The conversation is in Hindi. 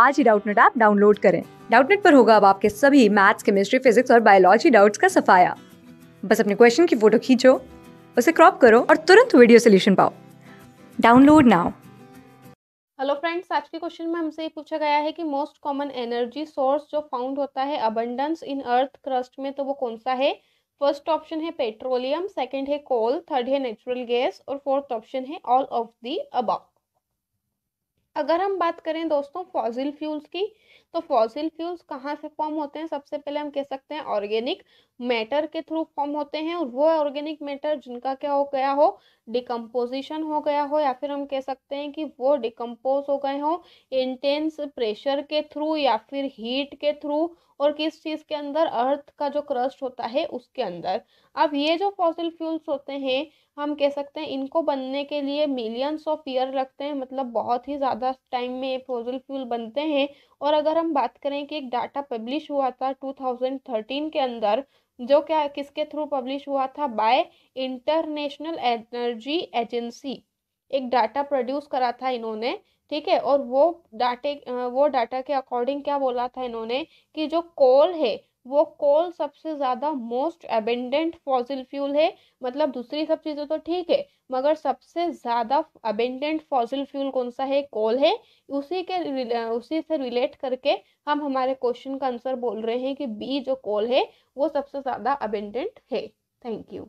आज ही डाउटनेट ऐप डाउनलोड करें डाउटनेट पर होगा अब आपके सभी मैथ्स केमिस्ट्री फिजिक्स और बायोलॉजी डाउट्स का सफाया बस अपने क्वेश्चन की फोटो खींचो उसे क्रॉप करो और तुरंत वीडियो सोल्यूशन पाओ डाउनलोड नाउ हेलो फ्रेंड्स आज के क्वेश्चन में हमसे ये पूछा गया है कि मोस्ट कॉमन एनर्जी सोर्स जो फाउंड होता है अबंडेंस इन अर्थ क्रस्ट में तो वो कौन सा है फर्स्ट ऑप्शन है पेट्रोलियम सेकंड है कोल थर्ड है नेचुरल गैस और फोर्थ ऑप्शन है ऑल ऑफ दी अबाउट अगर हम बात करें दोस्तों फॉसिल फ्यूल्स की तो फॉसिल फ्यूल्स कहाँ से फॉर्म होते हैं सबसे पहले हम कह सकते हैं ऑर्गेनिक मैटर के थ्रू फॉर्म होते हैं और वो ऑर्गेनिक मैटर जिनका क्या हो गया हो डिकम्पोजिशन हो गया हो या फिर हम कह सकते हैं कि वो डिकम्पोज हो गए हो इंटेंस प्रेशर के थ्रू या फिर हीट के थ्रू और किस चीज़ के अंदर अर्थ का जो क्रस्ट होता है उसके अंदर अब ये जो फॉसिल फ्यूल्स होते हैं हम कह सकते हैं इनको बनने के लिए मिलियंस ऑफ ईयर लगते हैं मतलब बहुत ही ज़्यादा टाइम में ये फॉसिल फ्यूल बनते हैं और अगर हम बात करें कि एक डाटा पब्लिश हुआ था 2013 के अंदर जो क्या किसके थ्रू पब्लिश हुआ था बाय इंटरनेशनल एनर्जी एजेंसी एक डाटा प्रोड्यूस करा था इन्होंने ठीक है और वो डाटे वो डाटा के अकॉर्डिंग क्या बोला था इन्होंने कि जो कोल है वो कोल सबसे ज़्यादा मोस्ट अबेंडेंट फॉसिल फ्यूल है मतलब दूसरी सब चीज़ें तो ठीक है मगर सबसे ज़्यादा अबेंडेंट फॉसिल फ्यूल कौन सा है कोल है उसी के उसी से रिलेट करके हम हमारे क्वेश्चन का आंसर बोल रहे हैं कि बी जो कोल है वो सबसे ज़्यादा अबेंडेंट है थैंक यू